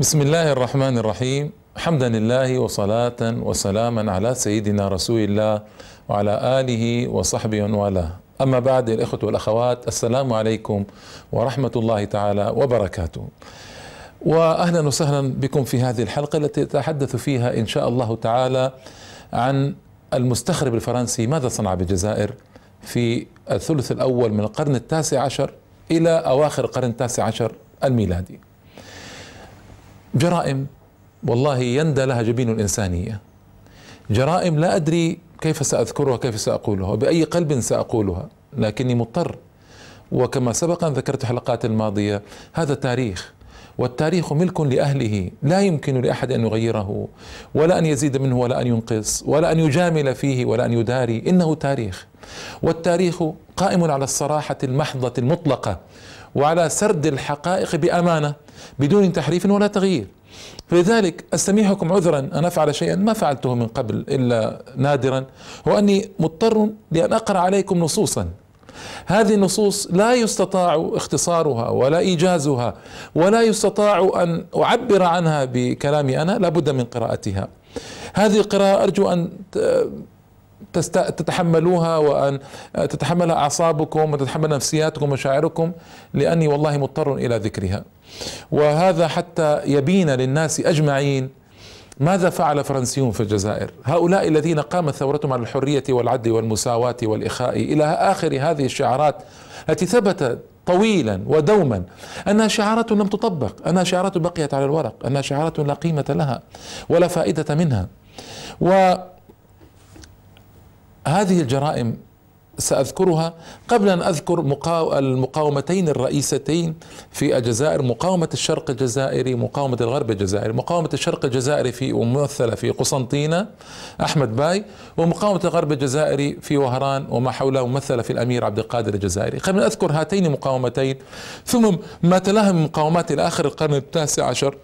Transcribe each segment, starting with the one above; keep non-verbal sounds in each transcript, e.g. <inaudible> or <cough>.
بسم الله الرحمن الرحيم حمدا لله وصلاة وسلاما على سيدنا رسول الله وعلى آله وصحبه والاه أما بعد الإخوة والأخوات السلام عليكم ورحمة الله تعالى وبركاته وأهلا وسهلا بكم في هذه الحلقة التي أتحدث فيها إن شاء الله تعالى عن المستخرب الفرنسي ماذا صنع بالجزائر في الثلث الأول من القرن التاسع عشر إلى أواخر القرن التاسع عشر الميلادي جرائم والله يندى لها جبين الإنسانية جرائم لا أدري كيف سأذكرها كيف سأقولها بأي قلب سأقولها لكني مضطر وكما سبق أن ذكرت الحلقات الماضية هذا تاريخ والتاريخ ملك لأهله لا يمكن لأحد أن يغيره ولا أن يزيد منه ولا أن ينقص ولا أن يجامل فيه ولا أن يداري إنه تاريخ والتاريخ قائم على الصراحة المحضة المطلقة وعلى سرد الحقائق بامانه بدون تحريف ولا تغيير لذلك استميحكم عذرا ان افعل شيئا ما فعلته من قبل الا نادرا هو أني مضطر لان اقرا عليكم نصوصا هذه النصوص لا يستطاع اختصارها ولا ايجازها ولا يستطاع ان اعبر عنها بكلامي انا لابد من قراءتها هذه القراءة أرجو أن تتحملوها وأن تتحملها أعصابكم وتتحمل نفسياتكم ومشاعركم لأني والله مضطر إلى ذكرها وهذا حتى يبين للناس أجمعين ماذا فعل فرنسيون في الجزائر هؤلاء الذين قامت ثورتهم على الحرية والعدل والمساواة والإخاء إلى آخر هذه الشعارات التي ثبتت طويلا ودوما أنها شعارات لم تطبق أنها شعارات بقيت على الورق أنها شعارات لا قيمة لها ولا فائدة منها و هذه الجرائم سأذكرها قبل أن أذكر المقاومتين الرئيستين في الجزائر مقاومة الشرق الجزائري مقاومة الغرب الجزائري مقاومة الشرق الجزائري في ممثلة في قسنطينة أحمد باي ومقاومة الغرب الجزائري في وهران وما حوله ممثلة في الأمير عبد القادر الجزائري قبل أن أذكر هاتين المقاومتين ثم ما تلاهم مقاومات إلى آخر القرن التاسع عشر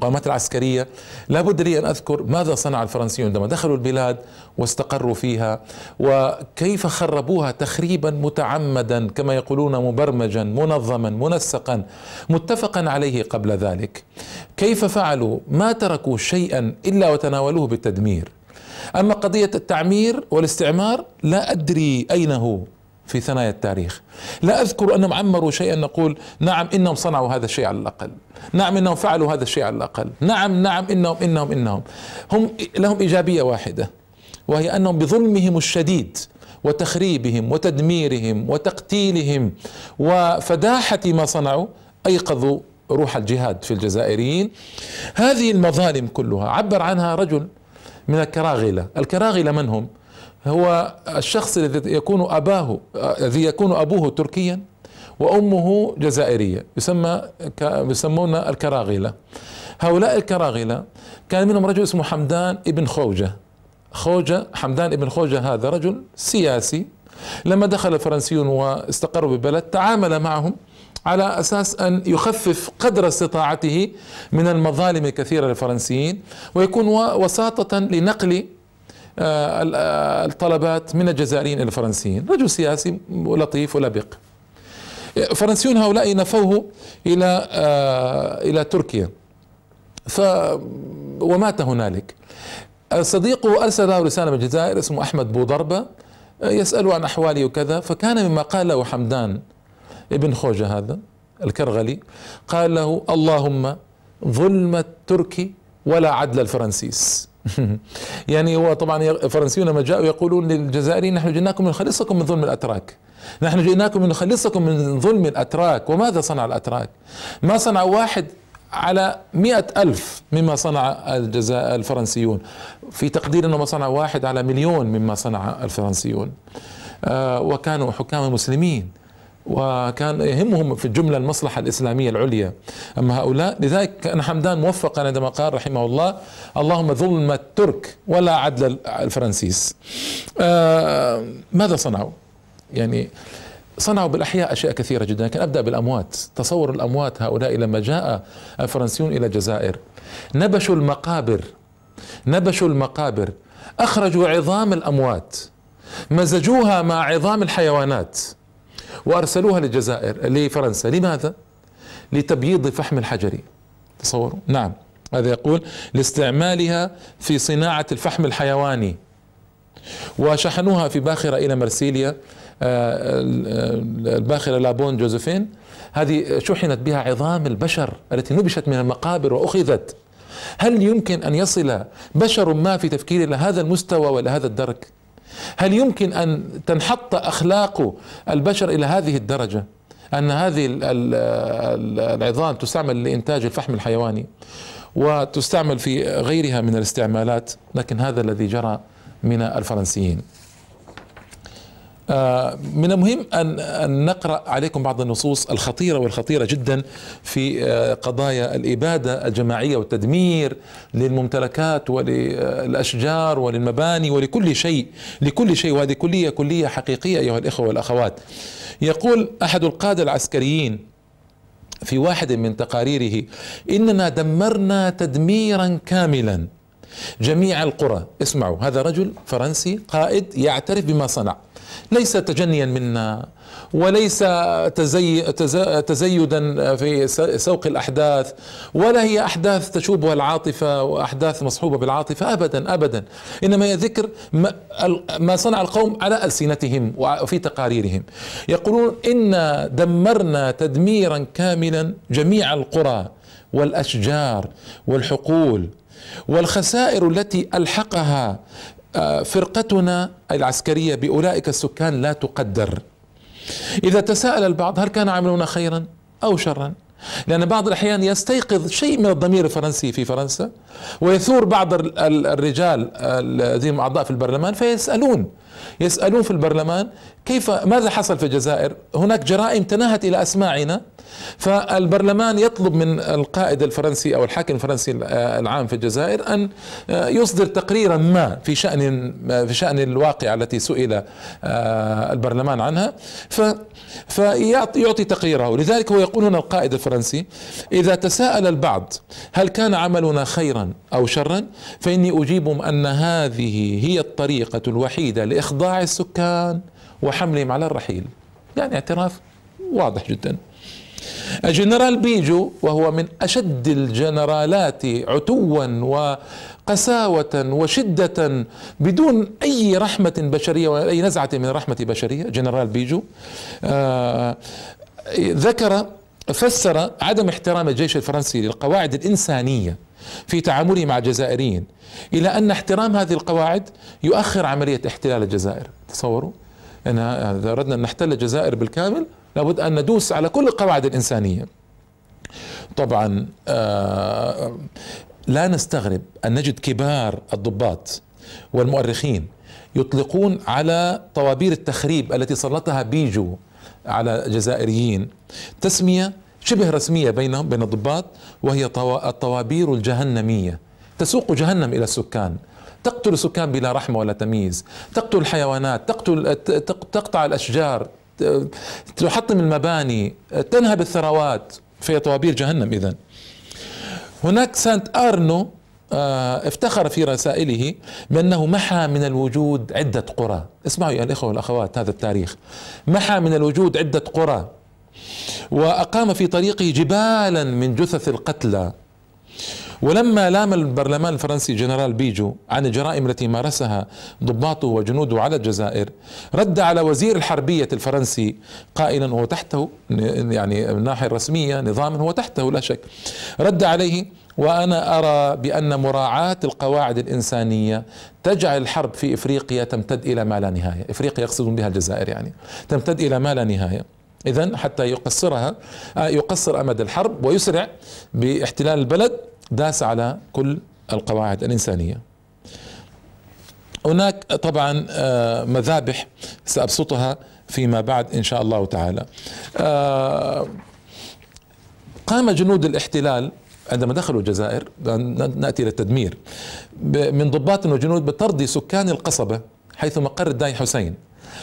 القامات العسكرية لابد لي أن أذكر ماذا صنع الفرنسيون عندما دخلوا البلاد واستقروا فيها وكيف خربوها تخريبا متعمدا كما يقولون مبرمجا منظما منسقا متفقا عليه قبل ذلك كيف فعلوا ما تركوا شيئا إلا وتناولوه بالتدمير أما قضية التعمير والاستعمار لا أدري أين هو في ثنايا التاريخ لا أذكر أنهم عمروا شيئا نقول نعم إنهم صنعوا هذا الشيء على الأقل نعم إنهم فعلوا هذا الشيء على الأقل نعم نعم إنهم إنهم إنهم هم لهم إيجابية واحدة وهي أنهم بظلمهم الشديد وتخريبهم وتدميرهم وتقتيلهم وفداحة ما صنعوا أيقظوا روح الجهاد في الجزائريين هذه المظالم كلها عبر عنها رجل من الكراغلة الكراغلة من هم؟ هو الشخص الذي يكون أباه الذي يكون أبوه تركيا وأمه جزائرية يسمى يسمون الكراغلة هؤلاء الكراغلة كان منهم رجل اسمه حمدان ابن خوجة خوجة حمدان ابن خوجة هذا رجل سياسي لما دخل الفرنسيون واستقروا بالبلد تعامل معهم على اساس ان يخفف قدر استطاعته من المظالم الكثيره للفرنسيين ويكون وساطه لنقل آه، آه، الطلبات من الجزائريين إلى الفرنسيين رجل سياسي ولطيف ولبق فرنسيون هؤلاء نفوه إلى آه، إلى تركيا ف ومات هنالك صديقه أرسل له رسالة من الجزائر اسمه أحمد بوضربة يسأله عن أحوالي وكذا فكان مما قال له حمدان ابن خوجة هذا الكرغلي قال له اللهم ظلم التركي ولا عدل الفرنسيس <laughs> يعني هو طبعا الفرنسيون لما جاءوا يقولون للجزائريين نحن جئناكم لنخلصكم من ظلم الاتراك نحن جئناكم لنخلصكم من ظلم الاتراك وماذا صنع الاتراك ما صنع واحد على مئة ألف مما صنع الجزائر الفرنسيون في تقدير أنه ما صنع واحد على مليون مما صنع الفرنسيون آه، وكانوا حكام مسلمين وكان يهمهم في الجملة المصلحة الإسلامية العليا أما هؤلاء لذلك كان حمدان موفقا عندما قال رحمه الله اللهم ظلم الترك ولا عدل الفرنسيس آه ماذا صنعوا يعني صنعوا بالأحياء أشياء كثيرة جدا لكن أبدأ بالأموات تصور الأموات هؤلاء لما جاء الفرنسيون إلى الجزائر نبشوا المقابر نبشوا المقابر أخرجوا عظام الأموات مزجوها مع عظام الحيوانات وأرسلوها للجزائر لفرنسا لماذا؟ لتبييض فحم الحجري تصوروا نعم هذا يقول لاستعمالها في صناعة الفحم الحيواني وشحنوها في باخرة إلى مرسيليا آه، آه، الباخرة لابون جوزفين هذه شحنت بها عظام البشر التي نبشت من المقابر وأخذت هل يمكن أن يصل بشر ما في تفكير إلى هذا المستوى ولا هذا الدرك هل يمكن ان تنحط اخلاق البشر الى هذه الدرجه ان هذه العظام تستعمل لانتاج الفحم الحيواني وتستعمل في غيرها من الاستعمالات لكن هذا الذي جرى من الفرنسيين آه، من المهم أن نقرأ عليكم بعض النصوص الخطيرة والخطيرة جدا في آه، قضايا الإبادة الجماعية والتدمير للممتلكات وللأشجار وللمباني ولكل شيء لكل شيء وهذه كلية كلية حقيقية أيها الإخوة والأخوات يقول أحد القادة العسكريين في واحد من تقاريره اننا دمرنا تدميرا كاملا جميع القرى اسمعوا هذا رجل فرنسي قائد يعترف بما صنع ليس تجنيا منا وليس تزي تزيدا في سوق الاحداث ولا هي احداث تشوبها العاطفه واحداث مصحوبه بالعاطفه ابدا ابدا انما هي ذكر ما صنع القوم على السنتهم وفي تقاريرهم يقولون انا دمرنا تدميرا كاملا جميع القرى والاشجار والحقول والخسائر التي الحقها آه، فرقتنا العسكرية بأولئك السكان لا تقدر إذا تساءل البعض هل كان عملنا خيرا أو شرا لأن بعض الأحيان يستيقظ شيء من الضمير الفرنسي في فرنسا ويثور بعض الرجال الذين أعضاء في البرلمان فيسألون يسألون في البرلمان كيف ماذا حصل في الجزائر هناك جرائم تناهت إلى أسماعنا فالبرلمان يطلب من القائد الفرنسي أو الحاكم الفرنسي آه، العام في الجزائر أن آه، يصدر تقريرا ما في شأن آه، في شأن الواقع التي سئل البرلمان عنها فيعطي تقريره لذلك هو يقول هنا القائد الفرنسي إذا تساءل البعض هل كان عملنا خيرا أو شرا فإني أجيبهم أن هذه هي الطريقة الوحيدة لإخ إخضاع السكان وحملهم على الرحيل يعني اعتراف واضح جدا الجنرال بيجو وهو من أشد الجنرالات عتوا وقساوة وشدة بدون أي رحمة بشرية وأي نزعة من رحمة بشرية جنرال بيجو آه ذكر فسر عدم احترام الجيش الفرنسي للقواعد الإنسانية في تعامله مع الجزائريين إلى أن احترام هذه القواعد يؤخر عملية احتلال الجزائر تصوروا أن إذا أردنا أن نحتل الجزائر بالكامل لابد أن ندوس على كل القواعد الإنسانية طبعا آه، لا نستغرب أن نجد كبار الضباط والمؤرخين يطلقون على طوابير التخريب التي سلطها بيجو على جزائريين تسمية شبه رسمية بين بين الضباط وهي الطوابير الجهنمية تسوق جهنم إلى السكان تقتل السكان بلا رحمة ولا تمييز تقتل الحيوانات تقتل تقطع الأشجار تحطم المباني تنهب الثروات في طوابير جهنم إذا هناك سانت أرنو آه، افتخر في رسائله بأنه محى من الوجود عدة قرى اسمعوا يا الإخوة والأخوات هذا التاريخ محى من الوجود عدة قرى وأقام في طريقه جبالا من جثث القتلى ولما لام البرلمان الفرنسي جنرال بيجو عن الجرائم التي مارسها ضباطه وجنوده على الجزائر رد على وزير الحربية الفرنسي قائلا هو تحته يعني من الناحية الرسمية نظاما هو تحته لا شك رد عليه وأنا أرى بأن مراعاة القواعد الإنسانية تجعل الحرب في إفريقيا تمتد إلى ما لا نهاية إفريقيا يقصدون بها الجزائر يعني تمتد إلى ما لا نهاية إذا حتى يقصرها آه، يقصر أمد الحرب ويسرع باحتلال البلد داس على كل القواعد الإنسانية هناك طبعا آه، مذابح سأبسطها فيما بعد إن شاء الله تعالى آه، قام جنود الاحتلال عندما دخلوا الجزائر ناتي الى التدمير من ضباط وجنود بطرد سكان القصبه حيث مقر الداي حسين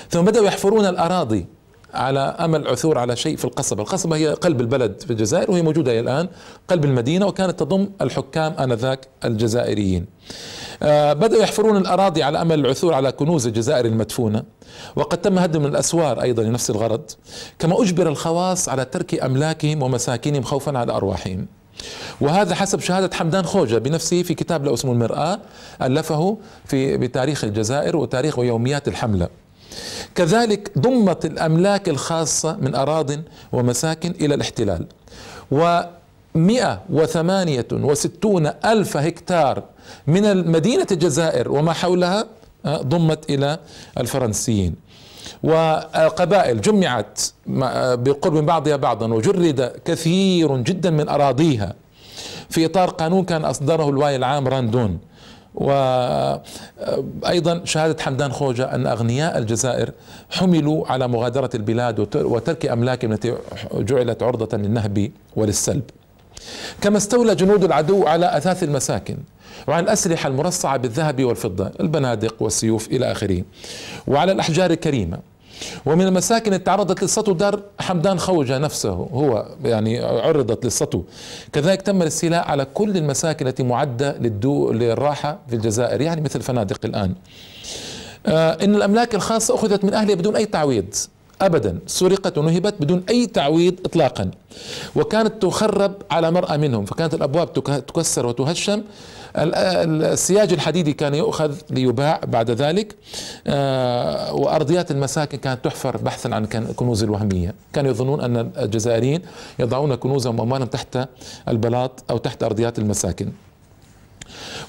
ثم بداوا يحفرون الاراضي على امل عثور على شيء في القصبه، القصبه هي قلب البلد في الجزائر وهي موجوده الان قلب المدينه وكانت تضم الحكام انذاك الجزائريين. آه، بدأوا يحفرون الأراضي على أمل العثور على كنوز الجزائر المدفونة وقد تم هدم الأسوار أيضا لنفس الغرض كما أجبر الخواص على ترك أملاكهم ومساكنهم خوفا على أرواحهم وهذا حسب شهادة حمدان خوجة بنفسه في كتاب له اسمه المرآة ألفه في بتاريخ الجزائر وتاريخ ويوميات الحملة كذلك ضمت الأملاك الخاصة من أراض ومساكن إلى الاحتلال و 168 ألف هكتار من مدينة الجزائر وما حولها آه، ضمت إلى الفرنسيين وقبائل جمعت آه، بقرب من بعضها بعضا وجرد كثير جدا من أراضيها في إطار قانون كان أصدره الواي العام راندون وأيضا شهادة حمدان خوجة أن أغنياء الجزائر حملوا على مغادرة البلاد وترك أملاكهم التي جعلت عرضة للنهب وللسلب كما استولى جنود العدو على أثاث المساكن وعلى الأسلحة المرصعة بالذهب والفضة البنادق والسيوف إلى آخره وعلى الأحجار الكريمة ومن المساكن التي تعرضت للسطو دار حمدان خوجة نفسه هو يعني عرضت للسطو كذلك تم الاستيلاء على كل المساكن التي معدة للدو للراحة في الجزائر يعني مثل الفنادق الآن آه، إن الأملاك الخاصة أخذت من أهلها بدون أي تعويض ابدا سرقت ونهبت بدون اي تعويض اطلاقا وكانت تخرب على مرأى منهم فكانت الابواب تكسر وتهشم السياج الحديدي كان يؤخذ ليباع بعد ذلك آه، وأرضيات المساكن كانت تحفر بحثا عن الكنوز الوهمية كانوا يظنون أن الجزائريين يضعون كنوزهم وأموالهم تحت البلاط أو تحت أرضيات المساكن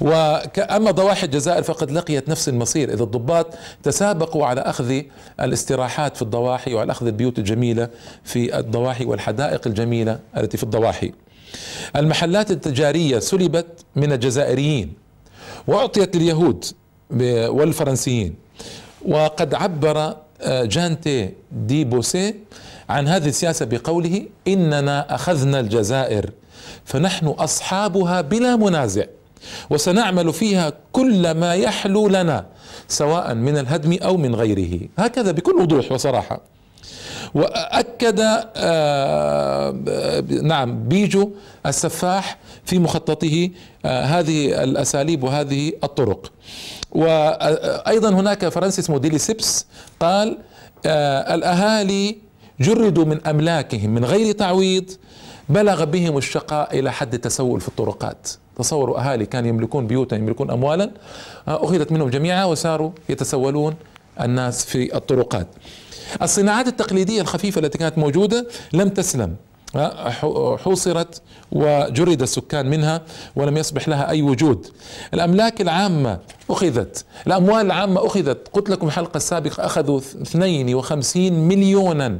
وأما ضواحي الجزائر فقد لقيت نفس المصير إذا الضباط تسابقوا على أخذ الاستراحات في الضواحي وعلى أخذ البيوت الجميلة في الضواحي والحدائق الجميلة التي في الضواحي المحلات التجارية سلبت من الجزائريين وأعطيت لليهود والفرنسيين وقد عبر آه، جانتي دي بوسي عن هذه السياسة بقوله إننا أخذنا الجزائر فنحن أصحابها بلا منازع وسنعمل فيها كل ما يحلو لنا سواء من الهدم أو من غيره هكذا بكل وضوح وصراحة واكد آه، نعم بيجو السفاح في مخططه آه، هذه الاساليب وهذه الطرق وايضا هناك فرانسيس موديلي سيبس قال آه، الاهالي جردوا من املاكهم من غير تعويض بلغ بهم الشقاء الى حد التسول في الطرقات تصوروا اهالي كانوا يملكون بيوتا يملكون اموالا اخذت منهم جميعها وصاروا يتسولون الناس في الطرقات الصناعات التقليدية الخفيفة التي كانت موجودة لم تسلم حوصرت وجرد السكان منها ولم يصبح لها اي وجود. الاملاك العامه اخذت، الاموال العامه اخذت، قلت لكم الحلقه السابقه اخذوا 52 مليونا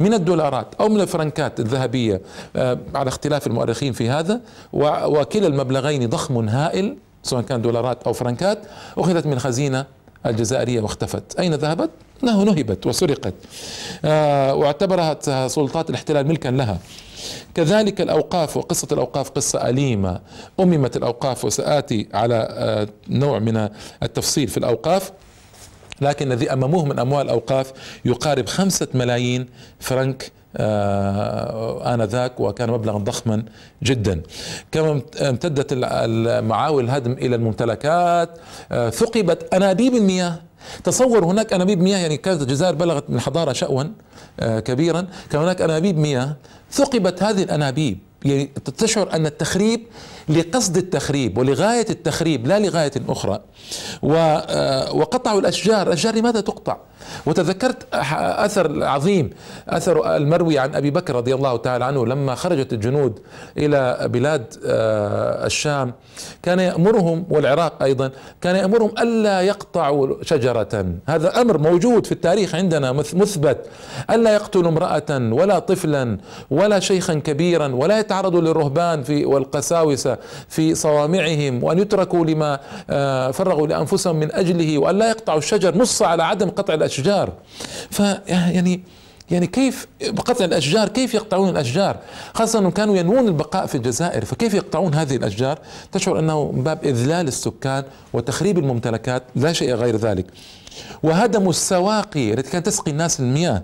من الدولارات او من الفرنكات الذهبيه آه، على اختلاف المؤرخين في هذا وكلا المبلغين ضخم هائل سواء كان دولارات او فرنكات اخذت من خزينه الجزائرية واختفت أين ذهبت؟ أنها نهبت وسرقت آه سلطات الاحتلال ملكا لها كذلك الأوقاف وقصة الأوقاف قصة أليمة أممت الأوقاف وسآتي على آه نوع من التفصيل في الأوقاف لكن الذي أمموه من أموال الأوقاف يقارب خمسة ملايين فرنك آه، آنذاك وكان مبلغا ضخما جدا كما امتدت المعاول الهدم إلى الممتلكات آه، ثقبت أنابيب المياه تصور هناك انابيب مياه يعني كانت الجزائر بلغت من الحضاره شأوا آه، كبيرا كان هناك انابيب مياه ثقبت هذه الانابيب يعني تشعر ان التخريب لقصد التخريب ولغاية التخريب لا لغاية أخرى آه، وقطعوا الأشجار الأشجار لماذا تقطع وتذكرت أثر عظيم أثر المروي عن أبي بكر رضي الله تعالى عنه لما خرجت الجنود إلى بلاد آه، الشام كان يأمرهم والعراق أيضا كان يأمرهم ألا يقطعوا شجرة هذا أمر موجود في التاريخ عندنا مثبت ألا يقتلوا امرأة ولا طفلا ولا شيخا كبيرا ولا يتعرضوا للرهبان في والقساوسة في صوامعهم وأن يتركوا لما آه، فرغوا لأنفسهم من أجله وأن لا يقطعوا الشجر نص على عدم قطع الأشجار فيعني يعني كيف بقطع الاشجار كيف يقطعون الاشجار خاصه انهم كانوا ينوون البقاء في الجزائر فكيف يقطعون هذه الاشجار تشعر انه من باب اذلال السكان وتخريب الممتلكات لا شيء غير ذلك وهدموا السواقي التي كانت تسقي الناس المياه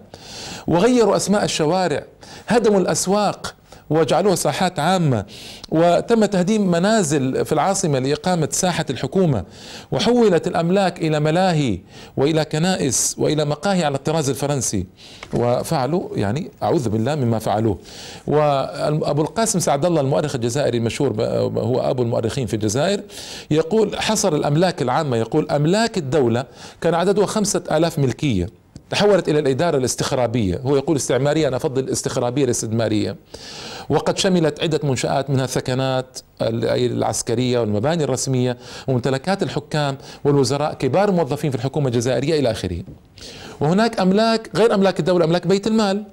وغيروا اسماء الشوارع هدموا الاسواق وجعلوها ساحات عامة وتم تهديم منازل في العاصمة لإقامة ساحة الحكومة وحولت الأملاك إلى ملاهي وإلى كنائس وإلى مقاهي على الطراز الفرنسي وفعلوا يعني أعوذ بالله مما فعلوه وأبو القاسم سعد الله المؤرخ الجزائري المشهور هو أبو المؤرخين في الجزائر يقول حصر الأملاك العامة يقول أملاك الدولة كان عددها خمسة آلاف ملكية تحولت إلى الإدارة الاستخرابية هو يقول استعمارية أنا أفضل الاستخرابية الاستدمارية وقد شملت عدة منشآت منها الثكنات العسكرية والمباني الرسمية وممتلكات الحكام والوزراء كبار الموظفين في الحكومة الجزائرية إلى آخره وهناك أملاك غير أملاك الدولة أملاك بيت المال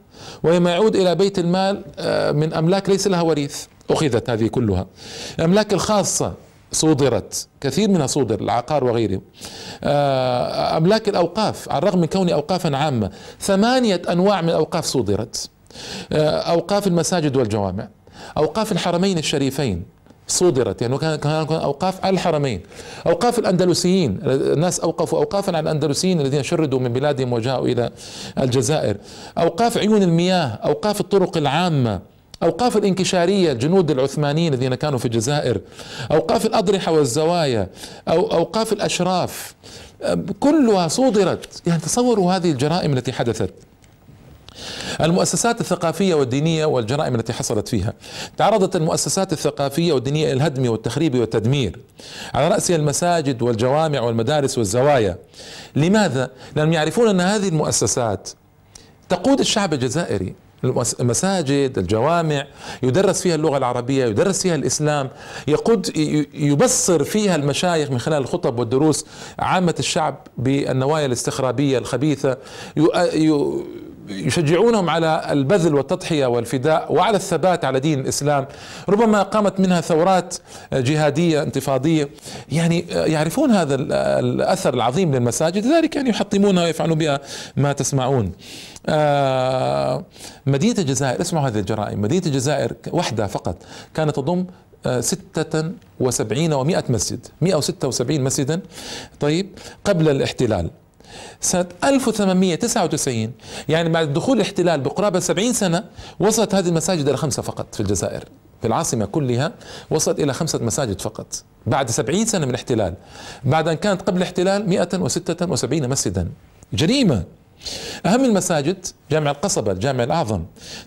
وما يعود إلى بيت المال آه، من أملاك ليس لها وريث أخذت هذه كلها الأملاك الخاصة صودرت كثير منها صودر العقار وغيره آه، أملاك الأوقاف على الرغم من كوني أوقافا عامة ثمانية أنواع من الأوقاف صودرت آه، أوقاف المساجد والجوامع أوقاف الحرمين الشريفين صودرت يعني كان اوقاف الحرمين اوقاف الاندلسيين الناس اوقفوا اوقافا على الاندلسيين الذين شردوا من بلادهم وجاءوا الى الجزائر اوقاف عيون المياه اوقاف الطرق العامه أوقاف الانكشارية جنود العثمانيين الذين كانوا في الجزائر أوقاف الأضرحة والزوايا أو أوقاف الأشراف كلها صودرت يعني تصوروا هذه الجرائم التي حدثت المؤسسات الثقافية والدينية والجرائم التي حصلت فيها تعرضت المؤسسات الثقافية والدينية للهدم والتخريب والتدمير على رأسها المساجد والجوامع والمدارس والزوايا لماذا؟ لأنهم يعرفون أن هذه المؤسسات تقود الشعب الجزائري المساجد الجوامع يدرس فيها اللغة العربية يدرس فيها الإسلام يقود يبصر فيها المشايخ من خلال الخطب والدروس عامة الشعب بالنوايا الاستخرابية الخبيثة يشجعونهم على البذل والتضحية والفداء وعلى الثبات على دين الإسلام ربما قامت منها ثورات جهادية انتفاضية يعني آه، يعرفون هذا آه، الأثر العظيم للمساجد لذلك يعني يحطمونها ويفعلون بها ما تسمعون آه، مدينة الجزائر اسمعوا هذه الجرائم مدينة الجزائر وحدها فقط كانت تضم ستة وسبعين ومائة مسجد مائة وستة وسبعين مسجدا طيب قبل الاحتلال سنة 1899 يعني بعد دخول الاحتلال بقرابة 70 سنة وصلت هذه المساجد إلى خمسة فقط في الجزائر في العاصمة كلها وصلت إلى خمسة مساجد فقط بعد 70 سنة من الاحتلال بعد أن كانت قبل الاحتلال 176 مسجدا جريمة أهم المساجد جامع القصبة الجامع الأعظم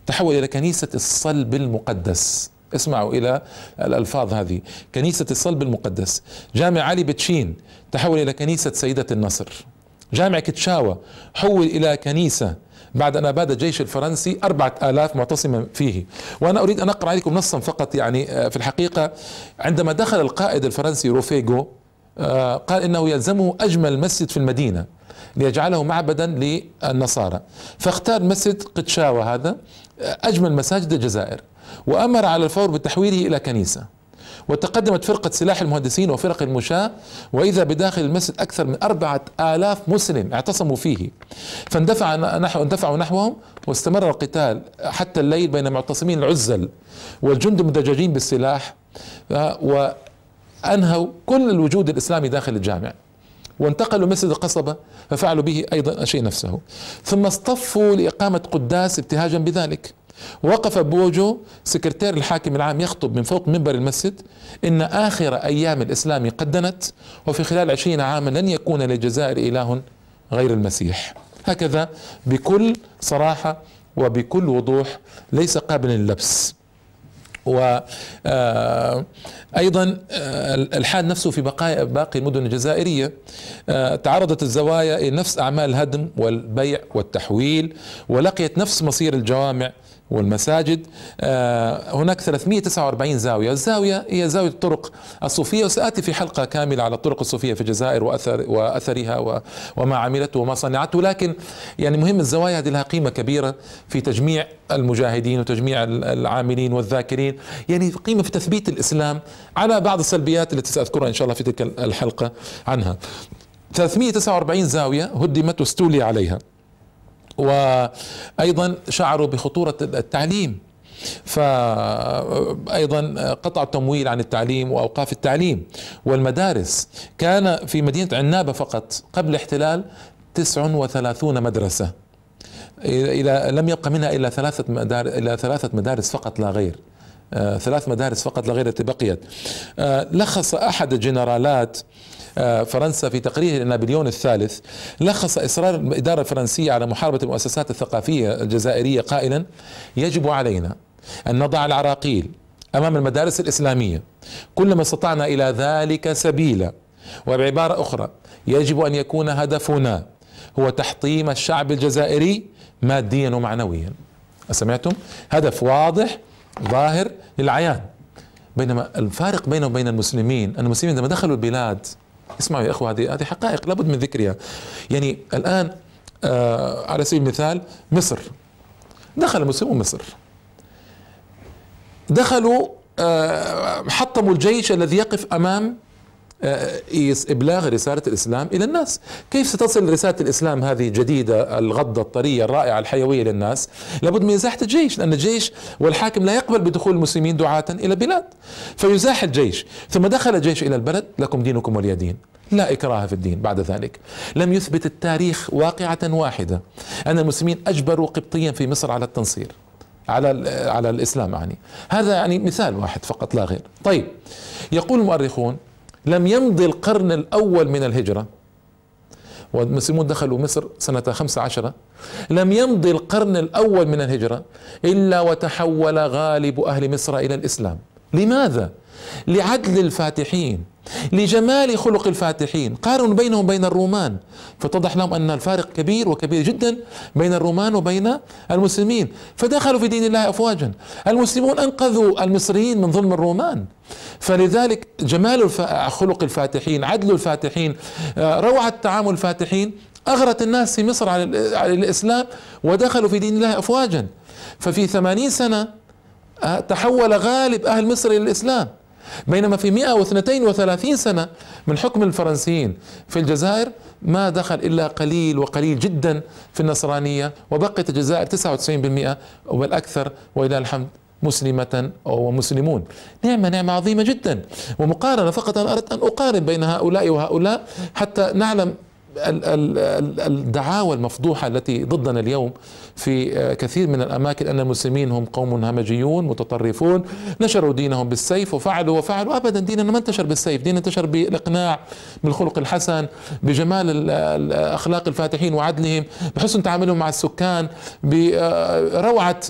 تحول إلى كنيسة الصلب المقدس اسمعوا إلى الألفاظ هذه كنيسة الصلب المقدس جامع علي بتشين تحول إلى كنيسة سيدة النصر جامع كتشاوة حول إلى كنيسة بعد أن أباد الجيش الفرنسي أربعة آلاف معتصما فيه وأنا أريد أن أقرأ عليكم نصا فقط يعني آه، في الحقيقة عندما دخل القائد الفرنسي روفيجو آه، قال إنه يلزمه أجمل مسجد في المدينة ليجعله معبدا للنصارى فاختار مسجد قتشاوة هذا آه، أجمل مساجد الجزائر وأمر على الفور بتحويله إلى كنيسة وتقدمت فرقة سلاح المهندسين وفرق المشاة وإذا بداخل المسجد أكثر من أربعة آلاف مسلم اعتصموا فيه فاندفع نحو اندفعوا نحوهم واستمر القتال حتى الليل بين المعتصمين العزل والجند المدججين بالسلاح آه، وأنهوا كل الوجود الإسلامي داخل الجامع وانتقلوا مسجد القصبة ففعلوا به أيضا شيء نفسه ثم اصطفوا لإقامة قداس ابتهاجا بذلك وقف بوجه سكرتير الحاكم العام يخطب من فوق منبر المسجد إن آخر أيام الإسلام قد دنت وفي خلال عشرين عاما لن يكون للجزائر إله غير المسيح هكذا بكل صراحة وبكل وضوح ليس قابلا للبس و آه، ايضا آه، الحال نفسه في بقايا باقي المدن الجزائريه آه، تعرضت الزوايا لنفس اعمال الهدم والبيع والتحويل ولقيت نفس مصير الجوامع والمساجد آه، هناك 349 زاوية الزاوية هي زاوية الطرق الصوفية وسأتي في حلقة كاملة على الطرق الصوفية في الجزائر وأثر وأثرها وما عملته وما صنعته لكن يعني مهم الزوايا هذه لها قيمة كبيرة في تجميع المجاهدين وتجميع العاملين والذاكرين يعني قيمة في تثبيت الإسلام على بعض السلبيات التي سأذكرها إن شاء الله في تلك الحلقة عنها 349 زاوية هدمت واستولي عليها وأيضا شعروا بخطورة التعليم فأيضا قطع التمويل عن التعليم وأوقاف التعليم والمدارس كان في مدينة عنابة فقط قبل الاحتلال 39 مدرسة إلى لم يبقى منها إلا ثلاثة مدارس إلى ثلاثة مدارس فقط لا غير آه، ثلاث مدارس فقط لا غير التي بقيت آه، لخص أحد الجنرالات آه، فرنسا في تقرير نابليون الثالث لخص إصرار الإدارة الفرنسية على محاربة المؤسسات الثقافية الجزائرية قائلا يجب علينا أن نضع العراقيل أمام المدارس الإسلامية كلما استطعنا إلى ذلك سبيلا وبعبارة أخرى يجب أن يكون هدفنا هو تحطيم الشعب الجزائري ماديا ومعنويا أسمعتم؟ هدف واضح ظاهر للعيان بينما الفارق بينه وبين المسلمين ان المسلمين لما دخلوا البلاد اسمعوا يا اخوه هذه هذه حقائق لابد من ذكرها يعني الان آه على سبيل المثال مصر دخل المسلمون مصر دخلوا آه حطموا الجيش الذي يقف امام آه، إبلاغ رسالة الإسلام إلى الناس كيف ستصل رسالة الإسلام هذه جديدة الغضة الطرية الرائعة الحيوية للناس لابد من إزاحة الجيش لأن الجيش والحاكم لا يقبل بدخول المسلمين دعاة إلى بلاد فيزاح الجيش ثم دخل الجيش إلى البلد لكم دينكم ولي دين لا إكراه في الدين بعد ذلك لم يثبت التاريخ واقعة واحدة أن المسلمين أجبروا قبطيا في مصر على التنصير على على الاسلام يعني هذا يعني مثال واحد فقط لا غير طيب يقول المؤرخون لم يمض القرن الأول من الهجرة والمسلمون دخلوا مصر سنة خمسة عشرة لم يمض القرن الأول من الهجرة إلا وتحول غالب أهل مصر إلى الإسلام لماذا؟ لعدل الفاتحين لجمال خلق الفاتحين قارن بينهم بين الرومان فاتضح لهم أن الفارق كبير وكبير جدا بين الرومان وبين المسلمين فدخلوا في دين الله أفواجا المسلمون أنقذوا المصريين من ظلم الرومان فلذلك جمال خلق الفاتحين عدل الفاتحين آه، روعة تعامل الفاتحين أغرت الناس في مصر على الإسلام ودخلوا في دين الله أفواجا ففي ثمانين سنة آه، تحول غالب أهل مصر إلى الإسلام بينما في 132 سنة من حكم الفرنسيين في الجزائر ما دخل إلا قليل وقليل جدا في النصرانية وبقيت الجزائر 99% والأكثر وإلى الحمد مسلمة ومسلمون نعمة نعمة عظيمة جدا ومقارنة فقط أنا أردت أن أقارن بين هؤلاء وهؤلاء حتى نعلم الدعاوى المفضوحة التي ضدنا اليوم في آه، كثير من الأماكن أن المسلمين هم قوم همجيون متطرفون نشروا دينهم بالسيف وفعلوا وفعلوا أبدا ديننا ما انتشر بالسيف ديننا انتشر بالإقناع بالخلق الحسن بجمال أخلاق الفاتحين وعدلهم بحسن تعاملهم مع السكان بروعة آه،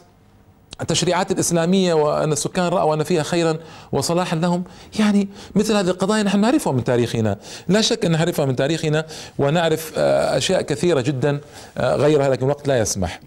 التشريعات الإسلامية وأن السكان رأوا أن فيها خيرا وصلاحا لهم يعني مثل هذه القضايا نحن نعرفها من تاريخنا لا شك أن نعرفها من تاريخنا ونعرف آه، أشياء كثيرة جدا آه، غيرها لكن الوقت لا يسمح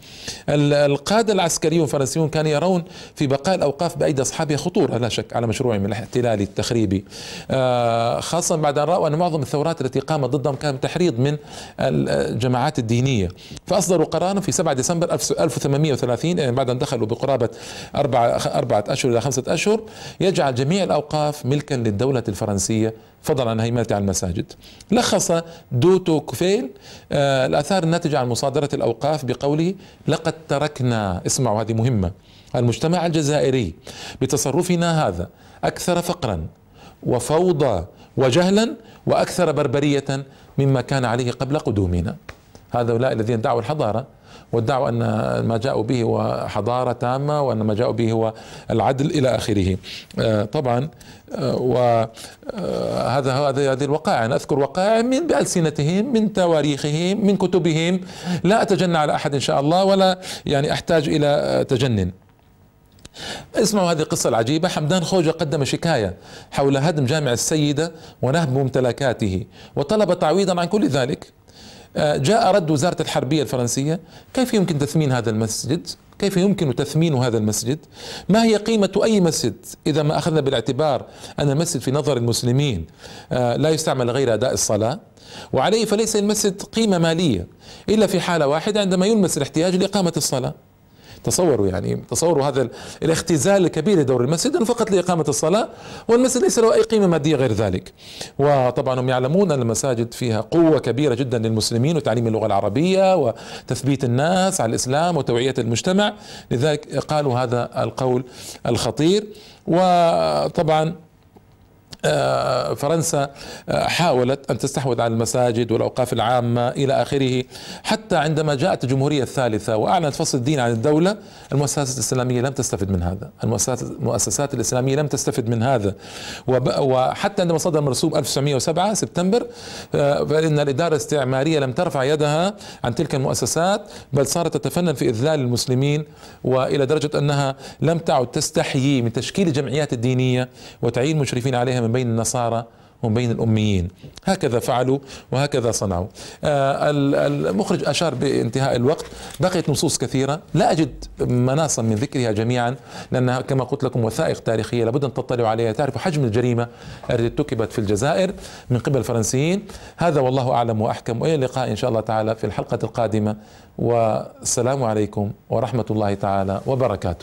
القادة العسكريون الفرنسيون كانوا يرون في بقاء الأوقاف بأيدي أصحابها خطورة لا شك على مشروعهم الاحتلالي التخريبي آه، خاصة بعد أن رأوا أن معظم الثورات التي قامت ضدهم كان تحريض من الجماعات الدينية فأصدروا قرارا في 7 ديسمبر 1830 يعني بعد أن دخلوا بقرابة قرابة أربعة, أربعة أشهر إلى خمسة أشهر يجعل جميع الأوقاف ملكا للدولة الفرنسية فضلا عن هيمنته على المساجد لخص دوتو كفيل آه الآثار الناتجة عن مصادرة الأوقاف بقوله لقد تركنا اسمعوا هذه مهمة المجتمع الجزائري بتصرفنا هذا أكثر فقرا وفوضى وجهلا وأكثر بربرية مما كان عليه قبل قدومنا هؤلاء الذين دعوا الحضارة وادعوا أن ما جاءوا به هو حضارة تامة وأن ما جاءوا به هو العدل إلى آخره آه، طبعا آه، وهذا آه، هذا هذه الوقائع أنا أذكر وقائع من بألسنتهم من تواريخهم من كتبهم لا أتجنى على أحد إن شاء الله ولا يعني أحتاج إلى تجنن اسمعوا هذه القصة العجيبة حمدان خوجة قدم شكاية حول هدم جامع السيدة ونهب ممتلكاته وطلب تعويضا عن كل ذلك آه، جاء رد وزارة الحربية الفرنسية كيف يمكن تثمين هذا المسجد كيف يمكن تثمين هذا المسجد ما هي قيمة أي مسجد إذا ما أخذنا بالاعتبار أن المسجد في نظر المسلمين آه، لا يستعمل غير أداء الصلاة وعليه فليس المسجد قيمة مالية إلا في حالة واحدة عندما يلمس الاحتياج لإقامة الصلاة تصوروا يعني تصوروا هذا الاختزال الكبير لدور المسجد فقط لإقامة الصلاة والمسجد ليس له أي قيمة مادية غير ذلك وطبعا هم يعلمون أن المساجد فيها قوة كبيرة جدا للمسلمين وتعليم اللغة العربية وتثبيت الناس على الإسلام وتوعية المجتمع لذلك قالوا هذا القول الخطير وطبعا آه، فرنسا آه، حاولت أن تستحوذ على المساجد والأوقاف العامة إلى آخره حتى عندما جاءت الجمهورية الثالثة وأعلنت فصل الدين عن الدولة المؤسسات الإسلامية لم تستفد من هذا المؤسسات, المؤسسات الإسلامية لم تستفد من هذا وحتى عندما صدر مرسوم 1907 سبتمبر آه، فإن الإدارة الاستعمارية لم ترفع يدها عن تلك المؤسسات بل صارت تتفنن في إذلال المسلمين وإلى درجة أنها لم تعد تستحيي من تشكيل الجمعيات الدينية وتعيين مشرفين عليها من من بين النصارى ومن بين الأميين هكذا فعلوا وهكذا صنعوا آه، المخرج أشار بانتهاء الوقت بقيت نصوص كثيرة لا أجد مناصا من ذكرها جميعا لأنها كما قلت لكم وثائق تاريخية لابد أن تطلعوا عليها تعرفوا حجم الجريمة التي ارتكبت في الجزائر من قبل الفرنسيين هذا والله أعلم وأحكم وإلى اللقاء إن شاء الله تعالى في الحلقة القادمة والسلام عليكم ورحمة الله تعالى وبركاته